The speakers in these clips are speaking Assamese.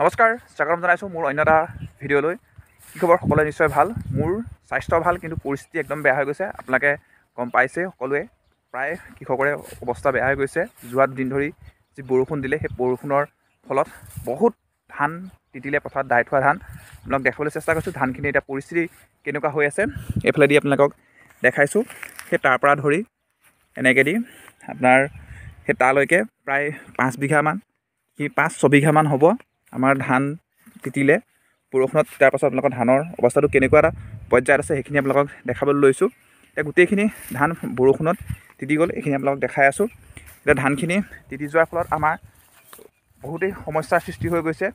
নমস্কাৰ স্বাগতম জনাইছোঁ মোৰ অন্য এটা ভিডিঅ'লৈ কি খবৰ সকলোৱে নিশ্চয় ভাল মোৰ স্বাস্থ্য ভাল কিন্তু পৰিস্থিতি একদম বেয়া হৈ গৈছে আপোনালোকে গম পাইছেই সকলোৱে প্ৰায় কৃষকৰে অৱস্থা বেয়া হৈ গৈছে যোৱা দুদিন ধৰি যি বৰষুণ দিলে সেই বৰষুণৰ ফলত বহুত ধান তিতিলে পথাৰত দাই থোৱা ধান আপোনালোক দেখাবলৈ চেষ্টা কৰিছোঁ ধানখিনি এতিয়া পৰিস্থিতি কেনেকুৱা হৈ আছে এইফালেদি আপোনালোকক দেখাইছোঁ সেই তাৰ পৰা ধৰি এনেকৈ দি আপোনাৰ সেই তালৈকে প্ৰায় পাঁচ বিঘামান সি পাঁচ ছবিঘামান হ'ব আমাৰ ধান তিতিলে বৰষুণত তাৰ পাছত আপোনালোকৰ ধানৰ অৱস্থাটো কেনেকুৱা এটা পৰ্যায়ত আছে সেইখিনি আপোনালোকক দেখাবলৈ লৈছোঁ এতিয়া গোটেইখিনি ধান বৰষুণত তিতি গ'ল এইখিনি আপোনালোকক দেখাই আছোঁ এতিয়া ধানখিনি তিতি যোৱাৰ ফলত আমাৰ বহুতেই সমস্যাৰ সৃষ্টি হৈ গৈছে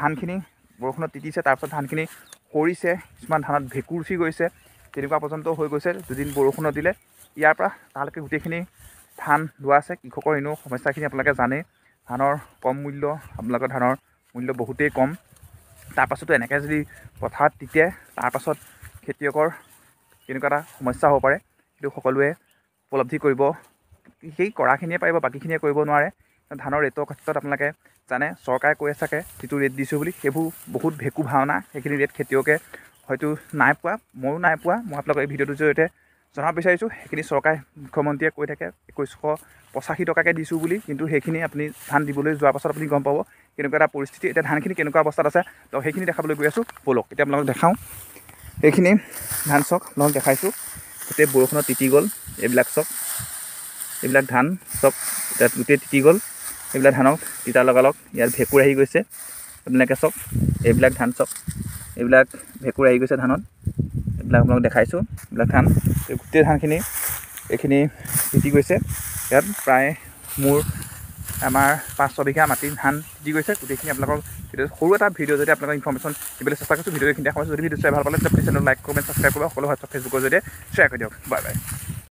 ধানখিনি বৰষুণত তিতিছে তাৰপিছত ধানখিনি সৰিছে কিছুমান ধানত ভেঁকুৰ গৈছে তেনেকুৱা পৰ্যন্ত হৈ গৈছে দুদিন বৰষুণত দিলে ইয়াৰ পৰা তালৈকে গোটেইখিনি ধান লোৱা আছে কৃষকৰ এনেও সমস্যাখিনি আপোনালোকে জানেই ধানৰ কম মূল্য আপোনালোকৰ ধানৰ মূল্য বহুতেই কম তাৰপাছতো এনেকৈ যদি পথাৰত তিতে তাৰপাছত খেতিয়কৰ কেনেকুৱা এটা সমস্যা হ'ব পাৰে সেইটো সকলোৱে উপলব্ধি কৰিব সেই কৰাখিনিয়ে পাৰিব বাকীখিনিয়ে কৰিব নোৱাৰে ধানৰ ৰেটৰ ক্ষেত্ৰত আপোনালোকে জানে চৰকাৰে কৈ আছে যিটো ৰেট দিছোঁ বুলি সেইবোৰ বহুত ভেকু ভাওনা সেইখিনি ৰেট খেতিয়কে হয়তো নাই পোৱা ময়ো নাই পোৱা মই আপোনালোকক এই ভিডিঅ'টোৰ জৰিয়তে জনাব বিচাৰিছোঁ সেইখিনি চৰকাৰে মুখ্যমন্ত্ৰীয়ে কৈ থাকে একৈছশ পঁচাশী টকাকৈ দিছোঁ বুলি কিন্তু সেইখিনি আপুনি ধান দিবলৈ যোৱাৰ পাছত আপুনি গম পাব কেনেকুৱা এটা পৰিস্থিতি এতিয়া ধানখিনি কেনেকুৱা অৱস্থাত আছে তো সেইখিনি দেখাবলৈ গৈ আছোঁ পলক এতিয়া আপোনালোকক দেখাওঁ সেইখিনি ধান চক আপোনালোক দেখাইছোঁ গোটেই বৰষুণত তিতি গ'ল এইবিলাক চক এইবিলাক ধান চক এতিয়া গোটেই তিতি গ'ল এইবিলাক ধানক তিতা লগালগ ইয়াত ভেঁকুৰ আহি গৈছে এইবিলাকে চক এইবিলাক ধান চক এইবিলাক ভেঁকুৰ আহি গৈছে ধানত এইবিলাক আপোনালোক দেখাইছোঁ এইবিলাক ধান গোটেই ধানখিনি এইখিনি তিতি গৈছে ইয়াত প্ৰায় মোৰ আমাৰ পাঁচ ছবিঘা মাটি ধান দি গৈছে গোটেইখিনি আপোনালোকৰ ভিডিঅ' সৰু এটা ভিডিঅ' যদি আপোনালোকক ইনফৰমেশ্যন দিবলৈ চেষ্টা কৰিছোঁ ভিডিঅ'খিনি দেখা পাইছোঁ যদি ভিডিঅ' চাই ভাল পালে তেতিয়া চেনেল লাইক কমেণ্ট ছাবস্ক্ৰাইব কৰিব সকলো হোৱাটছএপ ফেচবুকৰ জৰিয়তে শ্বেয়াৰ কৰি দিয়ক বাই বাই